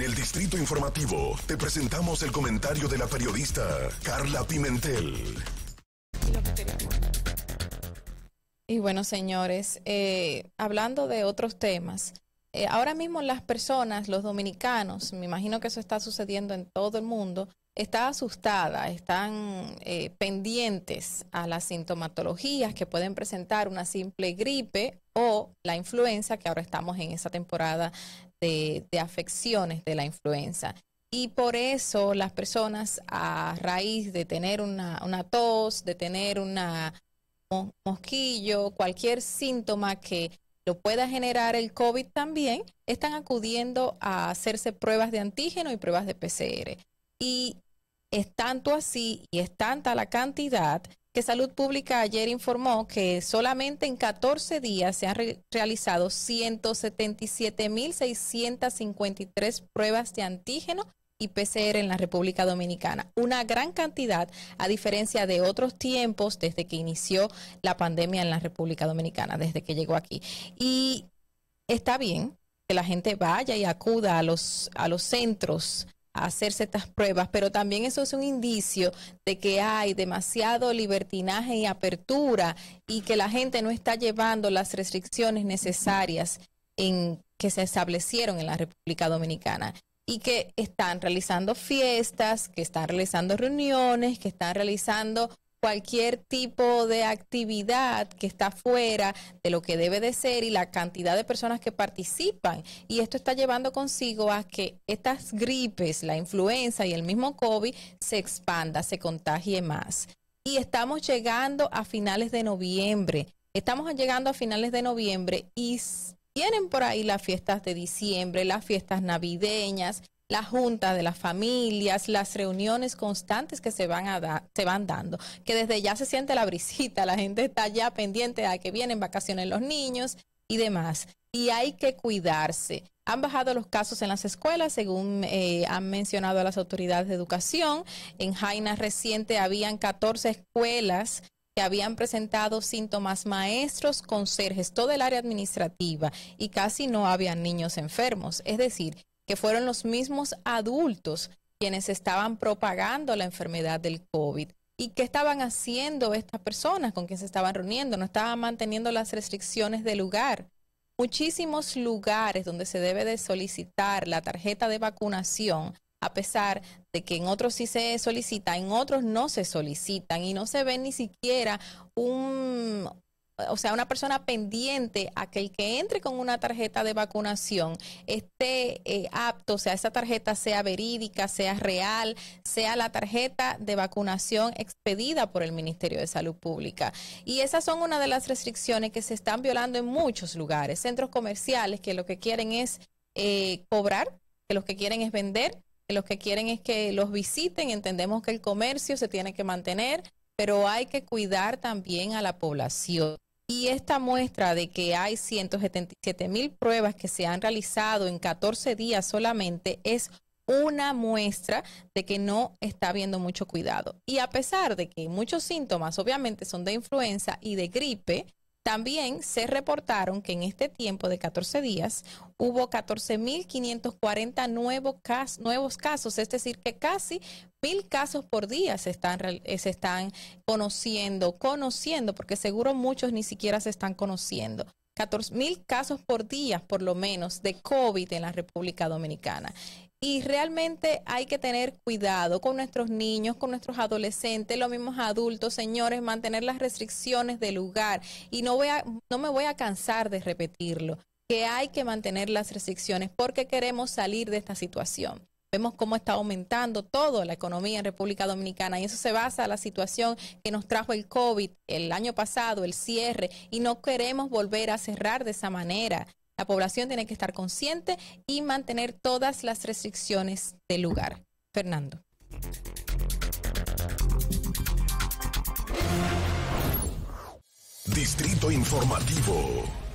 En el Distrito Informativo te presentamos el comentario de la periodista Carla Pimentel. Y bueno, señores, eh, hablando de otros temas, eh, ahora mismo las personas, los dominicanos, me imagino que eso está sucediendo en todo el mundo, están asustadas, eh, están pendientes a las sintomatologías que pueden presentar una simple gripe o la influenza, que ahora estamos en esa temporada de, afecciones de la influenza. Y por eso las personas a raíz de tener una, tos, de tener una un mosquillo, cualquier síntoma que lo pueda generar el COVID también, están acudiendo a hacerse pruebas de antígeno y pruebas de PCR. Y es tanto así y es tanta la cantidad Salud Pública ayer informó que solamente en 14 días se han realizado 177.653 pruebas de antígeno y PCR en la República Dominicana. Una gran cantidad, a diferencia de otros tiempos desde que inició la pandemia en la República Dominicana, desde que llegó aquí. Y está bien que la gente vaya y acuda a los, a los centros hacerse estas pruebas, pero también eso es un indicio de que hay demasiado libertinaje y apertura y que la gente no está llevando las restricciones necesarias en que se establecieron en la República Dominicana y que están realizando fiestas, que están realizando reuniones, que están realizando cualquier tipo de actividad que está fuera de lo que debe de ser y la cantidad de personas que participan. Y esto está llevando consigo a que estas gripes, la influenza y el mismo COVID se expanda, se contagie más. Y estamos llegando a finales de noviembre. Estamos llegando a finales de noviembre y tienen por ahí las fiestas de diciembre, las fiestas navideñas la junta de las familias, las reuniones constantes que se van, a se van dando, que desde ya se siente la brisita, la gente está ya pendiente a que vienen vacaciones los niños y demás. Y hay que cuidarse. Han bajado los casos en las escuelas, según eh, han mencionado las autoridades de educación. En Jaina reciente habían 14 escuelas que habían presentado síntomas maestros, conserjes, todo el área administrativa y casi no había niños enfermos. Es decir, que fueron los mismos adultos quienes estaban propagando la enfermedad del COVID. ¿Y qué estaban haciendo estas personas con quien se estaban reuniendo? No estaban manteniendo las restricciones de lugar. Muchísimos lugares donde se debe de solicitar la tarjeta de vacunación, a pesar de que en otros sí se solicita, en otros no se solicitan y no se ve ni siquiera un, o sea, una persona pendiente a que el que entre con una tarjeta de vacunación esté eh, apto, o sea, esa tarjeta sea verídica, sea real, sea la tarjeta de vacunación expedida por el Ministerio de Salud Pública. Y esas son una de las restricciones que se están violando en muchos lugares, centros comerciales que lo que quieren es eh, cobrar, que lo que quieren es vender, que lo que quieren es que los visiten, entendemos que el comercio se tiene que mantener pero hay que cuidar también a la población. Y esta muestra de que hay 177 mil pruebas que se han realizado en 14 días solamente es una muestra de que no está habiendo mucho cuidado. Y a pesar de que muchos síntomas obviamente son de influenza y de gripe, también se reportaron que en este tiempo de 14 días hubo 14.540 nuevos, nuevos casos, es decir, que casi mil casos por día se están, eh, se están conociendo, conociendo, porque seguro muchos ni siquiera se están conociendo. 14 mil casos por día, por lo menos, de COVID en la República Dominicana. Y realmente hay que tener cuidado con nuestros niños, con nuestros adolescentes, los mismos adultos, señores, mantener las restricciones del lugar. Y no, voy a, no me voy a cansar de repetirlo, que hay que mantener las restricciones porque queremos salir de esta situación. Vemos cómo está aumentando toda la economía en República Dominicana y eso se basa en la situación que nos trajo el COVID el año pasado, el cierre, y no queremos volver a cerrar de esa manera. La población tiene que estar consciente y mantener todas las restricciones del lugar. Fernando. Distrito Informativo.